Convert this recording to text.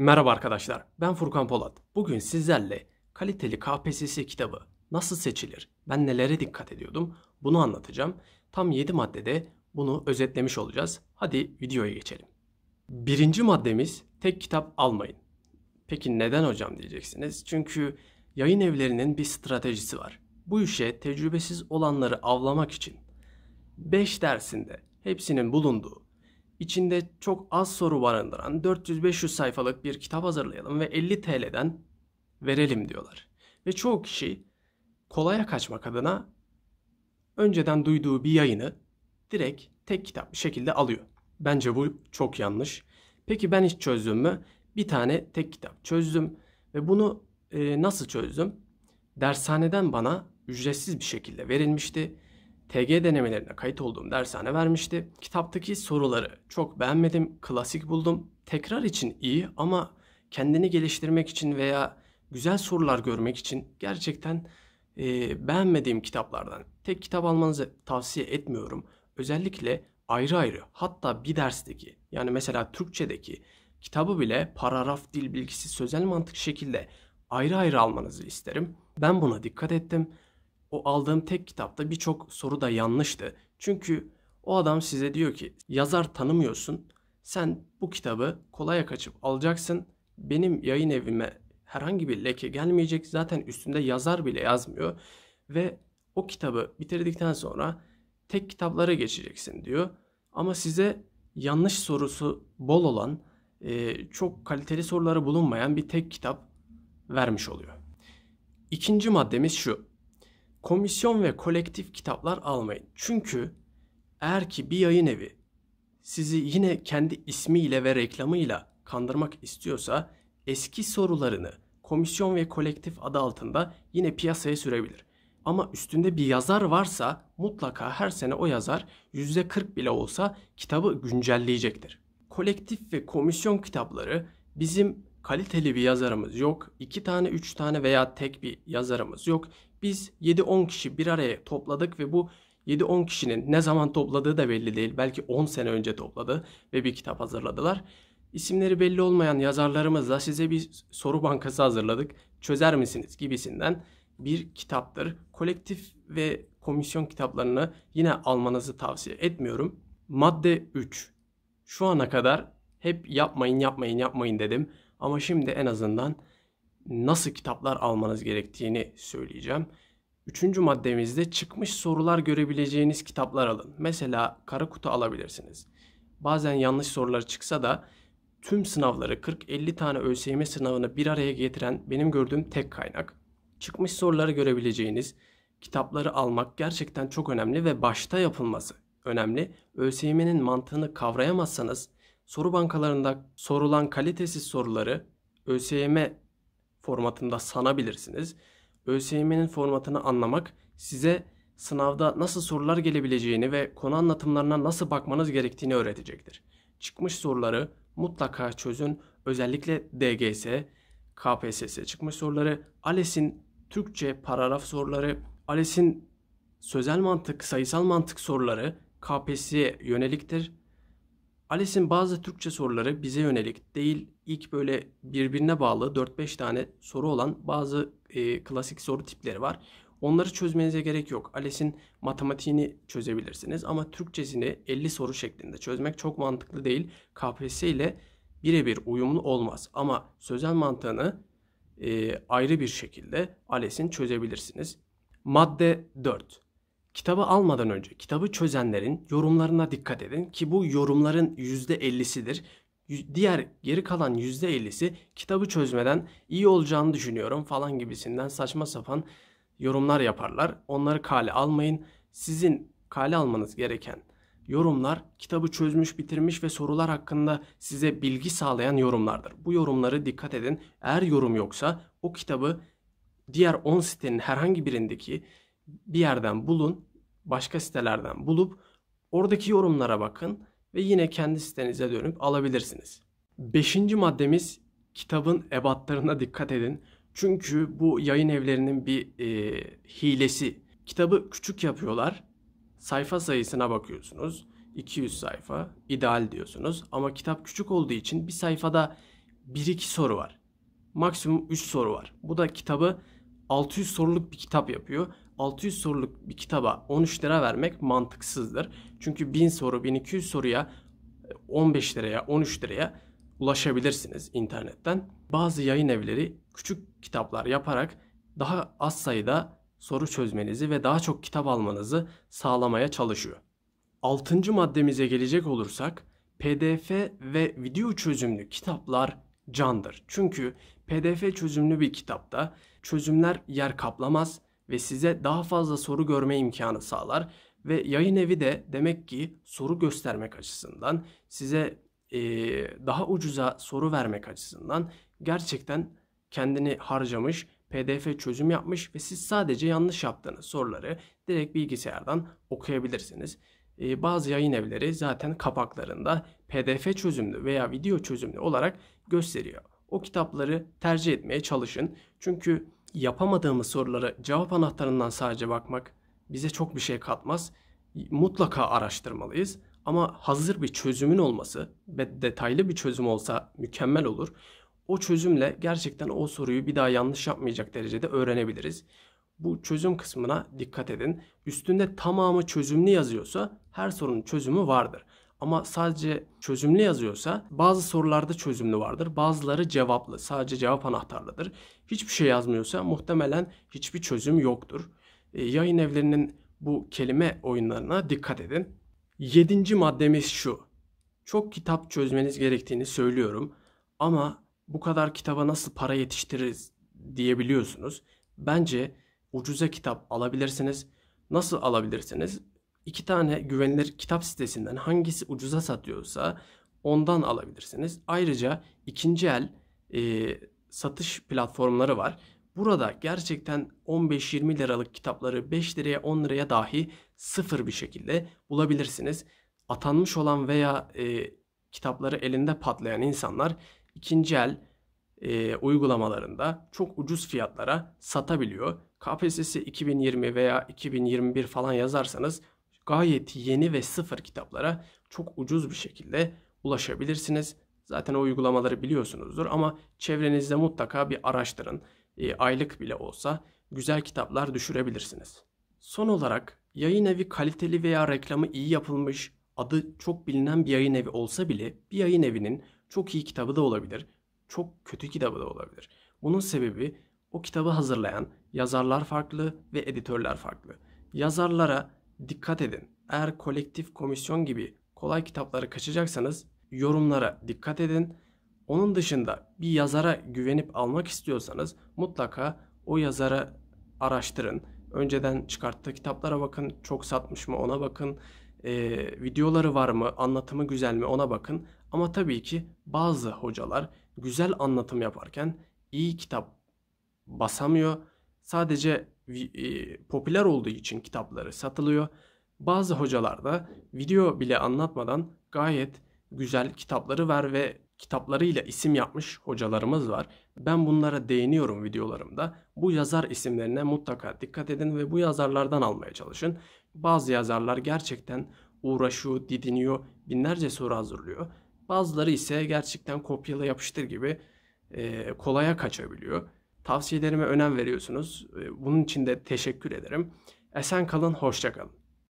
Merhaba arkadaşlar, ben Furkan Polat. Bugün sizlerle kaliteli KPSS kitabı nasıl seçilir, ben nelere dikkat ediyordum bunu anlatacağım. Tam 7 maddede bunu özetlemiş olacağız. Hadi videoya geçelim. Birinci maddemiz tek kitap almayın. Peki neden hocam diyeceksiniz. Çünkü yayın evlerinin bir stratejisi var. Bu işe tecrübesiz olanları avlamak için 5 dersinde hepsinin bulunduğu içinde çok az soru barındıran 400-500 sayfalık bir kitap hazırlayalım ve 50 TL'den verelim diyorlar. Ve çoğu kişi kolaya kaçmak adına önceden duyduğu bir yayını direkt tek kitap bir şekilde alıyor. Bence bu çok yanlış. Peki ben hiç çözdüm mü? Bir tane tek kitap çözdüm ve bunu e, nasıl çözdüm? Dershaneden bana ücretsiz bir şekilde verilmişti TG denemelerine kayıt olduğum dershane vermişti. Kitaptaki soruları çok beğenmedim, klasik buldum. Tekrar için iyi ama kendini geliştirmek için veya güzel sorular görmek için gerçekten e, beğenmediğim kitaplardan. Tek kitap almanızı tavsiye etmiyorum. Özellikle ayrı ayrı hatta bir dersteki yani mesela Türkçedeki kitabı bile paragraf, dil bilgisi, sözel mantık şekilde ayrı ayrı almanızı isterim. Ben buna dikkat ettim o aldığım tek kitapta birçok soru da yanlıştı. Çünkü o adam size diyor ki yazar tanımıyorsun. Sen bu kitabı kolaya kaçıp alacaksın. Benim yayın evime herhangi bir leke gelmeyecek. Zaten üstünde yazar bile yazmıyor. Ve o kitabı bitirdikten sonra tek kitaplara geçeceksin diyor. Ama size yanlış sorusu bol olan, e, çok kaliteli soruları bulunmayan bir tek kitap vermiş oluyor. İkinci maddemiz şu komisyon ve kolektif kitaplar almayın. Çünkü eğer ki bir yayın evi sizi yine kendi ismiyle ve reklamıyla kandırmak istiyorsa eski sorularını komisyon ve kolektif adı altında yine piyasaya sürebilir. Ama üstünde bir yazar varsa mutlaka her sene o yazar %40 bile olsa kitabı güncelleyecektir. Kolektif ve komisyon kitapları bizim kaliteli bir yazarımız yok. iki tane, üç tane veya tek bir yazarımız yok. Biz 7-10 kişi bir araya topladık ve bu 7-10 kişinin ne zaman topladığı da belli değil. Belki 10 sene önce topladı ve bir kitap hazırladılar. İsimleri belli olmayan yazarlarımızla size bir soru bankası hazırladık. Çözer misiniz gibisinden bir kitaptır. Kolektif ve komisyon kitaplarını yine almanızı tavsiye etmiyorum. Madde 3. Şu ana kadar hep yapmayın yapmayın yapmayın dedim ama şimdi en azından nasıl kitaplar almanız gerektiğini söyleyeceğim. Üçüncü maddemizde çıkmış sorular görebileceğiniz kitaplar alın. Mesela kara kutu alabilirsiniz. Bazen yanlış sorular çıksa da tüm sınavları 40-50 tane ÖSYM sınavını bir araya getiren benim gördüğüm tek kaynak. Çıkmış soruları görebileceğiniz kitapları almak gerçekten çok önemli ve başta yapılması önemli. ÖSYM'nin mantığını kavrayamazsanız soru bankalarında sorulan kalitesiz soruları ÖSYM formatında sanabilirsiniz. ÖSYM'nin formatını anlamak size sınavda nasıl sorular gelebileceğini ve konu anlatımlarına nasıl bakmanız gerektiğini öğretecektir. Çıkmış soruları mutlaka çözün. Özellikle DGS, KPSS çıkmış soruları, ALES'in Türkçe paragraf soruları, ALES'in sözel mantık, sayısal mantık soruları KPSS'ye yöneliktir. ALES'in bazı Türkçe soruları bize yönelik değil, ilk böyle birbirine bağlı 4-5 tane soru olan bazı e, klasik soru tipleri var. Onları çözmenize gerek yok. ALES'in matematiğini çözebilirsiniz ama Türkçesini 50 soru şeklinde çözmek çok mantıklı değil. KPSS ile birebir uyumlu olmaz ama sözel mantığını e, ayrı bir şekilde ALES'in çözebilirsiniz. Madde 4. Kitabı almadan önce kitabı çözenlerin yorumlarına dikkat edin ki bu yorumların %50'sidir diğer geri kalan %50'si kitabı çözmeden iyi olacağını düşünüyorum falan gibisinden saçma sapan yorumlar yaparlar. Onları kale almayın. Sizin kale almanız gereken yorumlar kitabı çözmüş, bitirmiş ve sorular hakkında size bilgi sağlayan yorumlardır. Bu yorumları dikkat edin. Eğer yorum yoksa o kitabı diğer 10 sitenin herhangi birindeki bir yerden bulun, başka sitelerden bulup oradaki yorumlara bakın ve yine kendi sitenize dönüp alabilirsiniz. Beşinci maddemiz kitabın ebatlarına dikkat edin. Çünkü bu yayın evlerinin bir e, hilesi. Kitabı küçük yapıyorlar. Sayfa sayısına bakıyorsunuz. 200 sayfa ideal diyorsunuz. Ama kitap küçük olduğu için bir sayfada 1-2 soru var. Maksimum 3 soru var. Bu da kitabı 600 soruluk bir kitap yapıyor. 600 soruluk bir kitaba 13 lira vermek mantıksızdır. Çünkü 1000 soru, 1200 soruya 15 e, liraya, 13 liraya ulaşabilirsiniz internetten. Bazı yayın evleri küçük kitaplar yaparak daha az sayıda soru çözmenizi ve daha çok kitap almanızı sağlamaya çalışıyor. Altıncı maddemize gelecek olursak PDF ve video çözümlü kitaplar candır. Çünkü PDF çözümlü bir kitapta çözümler yer kaplamaz ve size daha fazla soru görme imkanı sağlar ve yayın evi de demek ki soru göstermek açısından size e, daha ucuza soru vermek açısından gerçekten kendini harcamış, PDF çözüm yapmış ve siz sadece yanlış yaptığınız soruları direkt bilgisayardan okuyabilirsiniz. E, bazı yayın evleri zaten kapaklarında PDF çözümlü veya video çözümlü olarak gösteriyor. O kitapları tercih etmeye çalışın. Çünkü yapamadığımız sorulara cevap anahtarından sadece bakmak bize çok bir şey katmaz. Mutlaka araştırmalıyız. Ama hazır bir çözümün olması ve detaylı bir çözüm olsa mükemmel olur. O çözümle gerçekten o soruyu bir daha yanlış yapmayacak derecede öğrenebiliriz. Bu çözüm kısmına dikkat edin. Üstünde tamamı çözümlü yazıyorsa her sorunun çözümü vardır. Ama sadece çözümlü yazıyorsa bazı sorularda çözümlü vardır. Bazıları cevaplı. Sadece cevap anahtarlıdır. Hiçbir şey yazmıyorsa muhtemelen hiçbir çözüm yoktur. E, yayın evlerinin bu kelime oyunlarına dikkat edin. Yedinci maddemiz şu. Çok kitap çözmeniz gerektiğini söylüyorum. Ama bu kadar kitaba nasıl para yetiştiririz diyebiliyorsunuz. Bence ucuza kitap alabilirsiniz. Nasıl alabilirsiniz? iki tane güvenilir kitap sitesinden hangisi ucuza satıyorsa ondan alabilirsiniz. Ayrıca ikinci el e, satış platformları var. Burada gerçekten 15-20 liralık kitapları 5 liraya 10 liraya dahi sıfır bir şekilde bulabilirsiniz. Atanmış olan veya e, kitapları elinde patlayan insanlar ikinci el e, uygulamalarında çok ucuz fiyatlara satabiliyor. KPSS 2020 veya 2021 falan yazarsanız gayet yeni ve sıfır kitaplara çok ucuz bir şekilde ulaşabilirsiniz. Zaten o uygulamaları biliyorsunuzdur ama çevrenizde mutlaka bir araştırın. E, aylık bile olsa güzel kitaplar düşürebilirsiniz. Son olarak yayın evi kaliteli veya reklamı iyi yapılmış, adı çok bilinen bir yayın evi olsa bile bir yayın evinin çok iyi kitabı da olabilir, çok kötü kitabı da olabilir. Bunun sebebi o kitabı hazırlayan yazarlar farklı ve editörler farklı. Yazarlara dikkat edin. Eğer kolektif komisyon gibi kolay kitapları kaçacaksanız yorumlara dikkat edin. Onun dışında bir yazara güvenip almak istiyorsanız mutlaka o yazara araştırın. Önceden çıkarttığı kitaplara bakın. Çok satmış mı ona bakın. Ee, videoları var mı? Anlatımı güzel mi? Ona bakın. Ama tabii ki bazı hocalar güzel anlatım yaparken iyi kitap basamıyor. Sadece e, popüler olduğu için kitapları satılıyor. Bazı hocalar da video bile anlatmadan gayet güzel kitapları var ve kitaplarıyla isim yapmış hocalarımız var. Ben bunlara değiniyorum videolarımda. Bu yazar isimlerine mutlaka dikkat edin ve bu yazarlardan almaya çalışın. Bazı yazarlar gerçekten uğraşıyor, didiniyor, binlerce soru hazırlıyor. Bazıları ise gerçekten kopyala yapıştır gibi e, kolaya kaçabiliyor. Tavsiyelerime önem veriyorsunuz. Ee, bunun için de teşekkür ederim. Esen kalın, hoşça kalın.